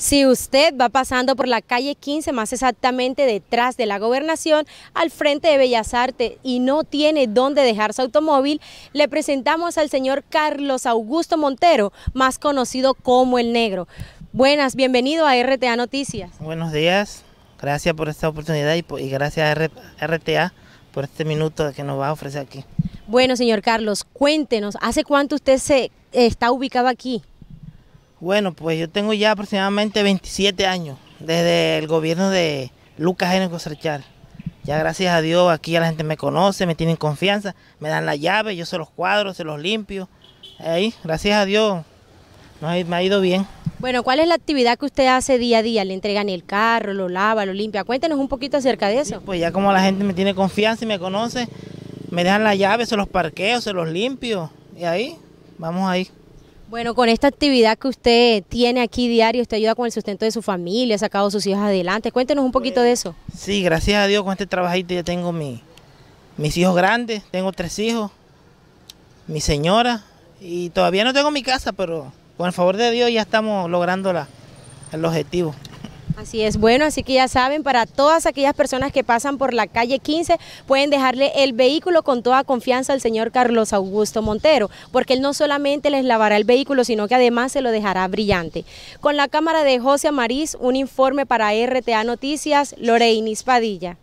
Si usted va pasando por la calle 15, más exactamente detrás de la gobernación, al frente de Bellas Artes y no tiene dónde dejar su automóvil, le presentamos al señor Carlos Augusto Montero, más conocido como El Negro. Buenas, bienvenido a RTA Noticias. Buenos días, gracias por esta oportunidad y, gracias a RTA por este minuto que nos va a ofrecer aquí. Bueno, señor Carlos, cuéntenos, ¿hace cuánto usted se está ubicado aquí? Bueno, pues yo tengo ya aproximadamente 27 años desde el gobierno de Lucas género Cosarchar. Ya gracias a Dios aquí la gente me conoce, me tienen confianza, me dan la llave, yo se los cuadro, se los limpio. Ahí, gracias a Dios, me ha ido bien. Bueno, ¿cuál es la actividad que usted hace día a día? ¿Le entregan el carro, lo lava, lo limpia? Cuéntenos un poquito acerca de eso. pues ya como la gente me tiene confianza y me conoce, me dejan la llave, se los parqueo, se los limpio. Y ahí, vamos ahí. Bueno, con esta actividad que usted tiene aquí diario, usted ayuda con el sustento de su familia, ha sacado a sus hijos adelante. Cuéntenos un poquito de pues, eso. Sí, gracias a Dios con este trabajito ya tengo mis hijos grandes, tengo tres hijos, mi señora y todavía no tengo mi casa, pero con el favor de Dios ya estamos logrando la, el objetivo. Así es, bueno, así que ya saben, para todas aquellas personas que pasan por la calle 15, pueden dejarle el vehículo con toda confianza al señor Carlos Augusto Montero, porque él no solamente les lavará el vehículo, sino que además se lo dejará brillante. Con la cámara de José Amariz, un informe para RTA Noticias, Lorena Padilla.